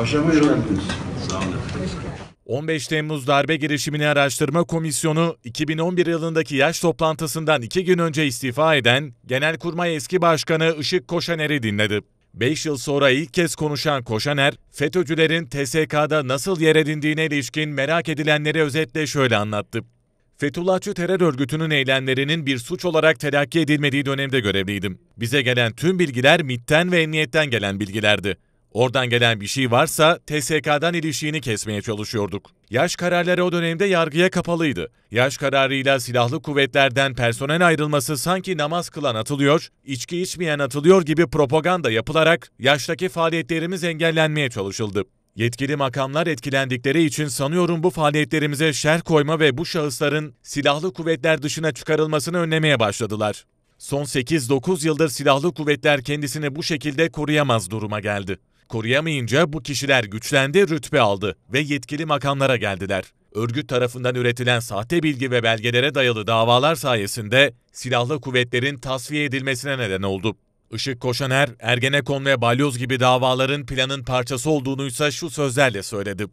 Paşama yöneldiniz. Sağ olun. 15 Temmuz darbe girişimini araştırma komisyonu 2011 yılındaki yaş toplantısından iki gün önce istifa eden Genelkurmay eski başkanı Işık Koşaner'i dinledi. 5 yıl sonra ilk kez konuşan Koşaner, FETÖ'cülerin TSK'da nasıl yer edindiğine ilişkin merak edilenleri özetle şöyle anlattı. Fethullahçı terör örgütünün eylemlerinin bir suç olarak telakki edilmediği dönemde görevliydim. Bize gelen tüm bilgiler MIT'ten ve emniyetten gelen bilgilerdi. Oradan gelen bir şey varsa TSK'dan ilişiğini kesmeye çalışıyorduk. Yaş kararları o dönemde yargıya kapalıydı. Yaş kararıyla silahlı kuvvetlerden personel ayrılması sanki namaz kılan atılıyor, içki içmeyen atılıyor gibi propaganda yapılarak yaştaki faaliyetlerimiz engellenmeye çalışıldı. Yetkili makamlar etkilendikleri için sanıyorum bu faaliyetlerimize şer koyma ve bu şahısların silahlı kuvvetler dışına çıkarılmasını önlemeye başladılar. Son 8-9 yıldır silahlı kuvvetler kendisini bu şekilde koruyamaz duruma geldi koruyamayınca bu kişiler güçlendi, rütbe aldı ve yetkili makamlara geldiler. Örgüt tarafından üretilen sahte bilgi ve belgelere dayalı davalar sayesinde silahlı kuvvetlerin tasfiye edilmesine neden oldu. Işık Koşaner, Ergenekon ve Balyoz gibi davaların planın parçası olduğunu ise şu sözlerle söyledi.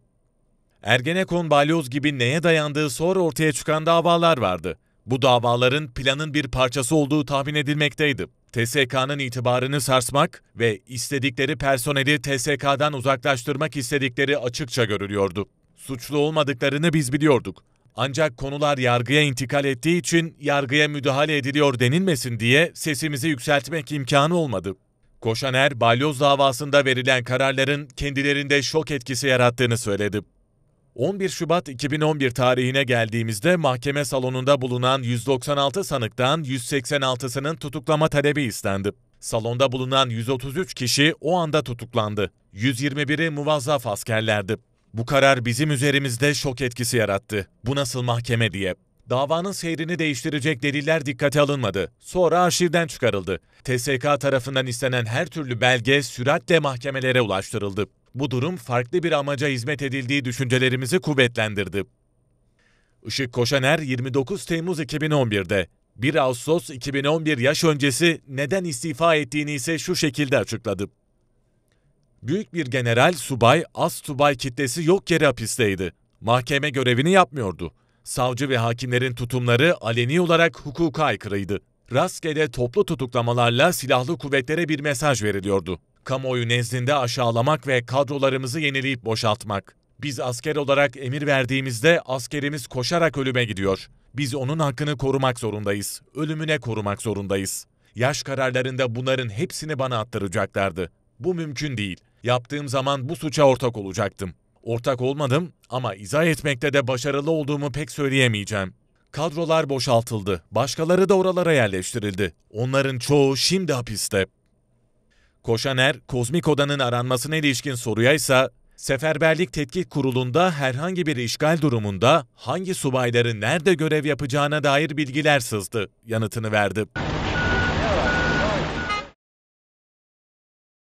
Ergenekon, Balyoz gibi neye dayandığı sonra ortaya çıkan davalar vardı. Bu davaların planın bir parçası olduğu tahmin edilmekteydi. TSK'nın itibarını sarsmak ve istedikleri personeli TSK'dan uzaklaştırmak istedikleri açıkça görülüyordu. Suçlu olmadıklarını biz biliyorduk. Ancak konular yargıya intikal ettiği için yargıya müdahale ediliyor denilmesin diye sesimizi yükseltmek imkanı olmadı. Koşaner, balyoz davasında verilen kararların kendilerinde şok etkisi yarattığını söyledi. 11 Şubat 2011 tarihine geldiğimizde mahkeme salonunda bulunan 196 sanıktan 186'sının tutuklama talebi istendi. Salonda bulunan 133 kişi o anda tutuklandı. 121'i muvazzaf askerlerdi. Bu karar bizim üzerimizde şok etkisi yarattı. Bu nasıl mahkeme diye. Davanın seyrini değiştirecek deliller dikkate alınmadı. Sonra arşivden çıkarıldı. TSK tarafından istenen her türlü belge süratle mahkemelere ulaştırıldı. Bu durum farklı bir amaca hizmet edildiği düşüncelerimizi kuvvetlendirdi. Işık Koşaner 29 Temmuz 2011'de 1 Ağustos 2011 yaş öncesi neden istifa ettiğini ise şu şekilde açıkladı. Büyük bir general, subay, az subay kitlesi yok yere hapisteydi. Mahkeme görevini yapmıyordu. Savcı ve hakimlerin tutumları aleni olarak hukuka aykırıydı. Rastgele toplu tutuklamalarla silahlı kuvvetlere bir mesaj veriliyordu. Kamuoyu nezdinde aşağılamak ve kadrolarımızı yenileyip boşaltmak. Biz asker olarak emir verdiğimizde askerimiz koşarak ölüme gidiyor. Biz onun hakkını korumak zorundayız. Ölümüne korumak zorundayız. Yaş kararlarında bunların hepsini bana attıracaklardı. Bu mümkün değil. Yaptığım zaman bu suça ortak olacaktım. Ortak olmadım ama izah etmekte de başarılı olduğumu pek söyleyemeyeceğim. Kadrolar boşaltıldı. Başkaları da oralara yerleştirildi. Onların çoğu şimdi hapiste. Koşaner, kozmik odanın aranmasına ilişkin soruya ise Seferberlik Tetkik Kurulu'nda herhangi bir işgal durumunda hangi subayların nerede görev yapacağına dair bilgiler sızdı yanıtını verdi.